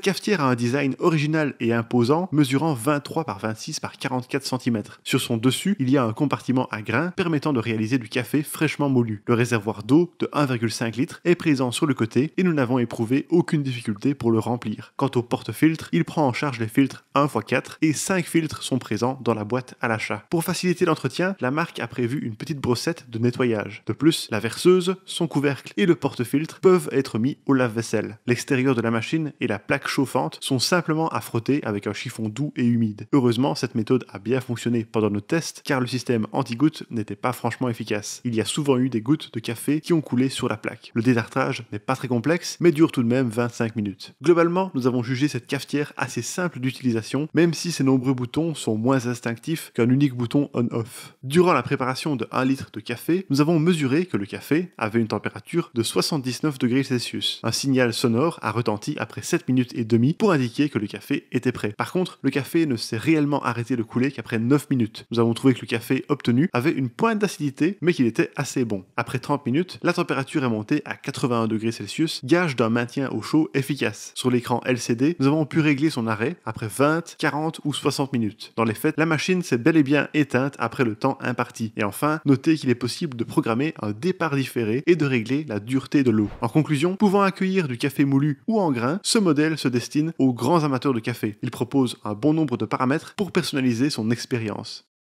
Cette cafetière a un design original et imposant, mesurant 23 par 26 par 44 cm. Sur son dessus, il y a un compartiment à grains permettant de réaliser du café fraîchement moulu. Le réservoir d'eau de 1,5 litre est présent sur le côté et nous n'avons éprouvé aucune difficulté pour le remplir. Quant au porte-filtre, il prend en charge les filtres 1 x 4 et 5 filtres sont présents dans la boîte à l'achat. Pour faciliter l'entretien, la marque a prévu une petite brossette de nettoyage. De plus, la verseuse, son couvercle et le porte-filtre peuvent être mis au lave-vaisselle. L'extérieur de la machine et la plaque chauffantes sont simplement à frotter avec un chiffon doux et humide. Heureusement, cette méthode a bien fonctionné pendant nos tests car le système anti-gouttes n'était pas franchement efficace. Il y a souvent eu des gouttes de café qui ont coulé sur la plaque. Le détartrage n'est pas très complexe mais dure tout de même 25 minutes. Globalement, nous avons jugé cette cafetière assez simple d'utilisation même si ses nombreux boutons sont moins instinctifs qu'un unique bouton on-off. Durant la préparation de 1 litre de café, nous avons mesuré que le café avait une température de 79 degrés Celsius. Un signal sonore a retenti après 7 minutes et demi pour indiquer que le café était prêt. Par contre, le café ne s'est réellement arrêté de couler qu'après 9 minutes. Nous avons trouvé que le café obtenu avait une pointe d'acidité, mais qu'il était assez bon. Après 30 minutes, la température est montée à 81 degrés Celsius, gage d'un maintien au chaud efficace. Sur l'écran LCD, nous avons pu régler son arrêt après 20, 40 ou 60 minutes. Dans les faits, la machine s'est bel et bien éteinte après le temps imparti. Et enfin, notez qu'il est possible de programmer un départ différé et de régler la dureté de l'eau. En conclusion, pouvant accueillir du café moulu ou en grains, ce modèle se destine aux grands amateurs de café. Il propose un bon nombre de paramètres pour personnaliser son expérience.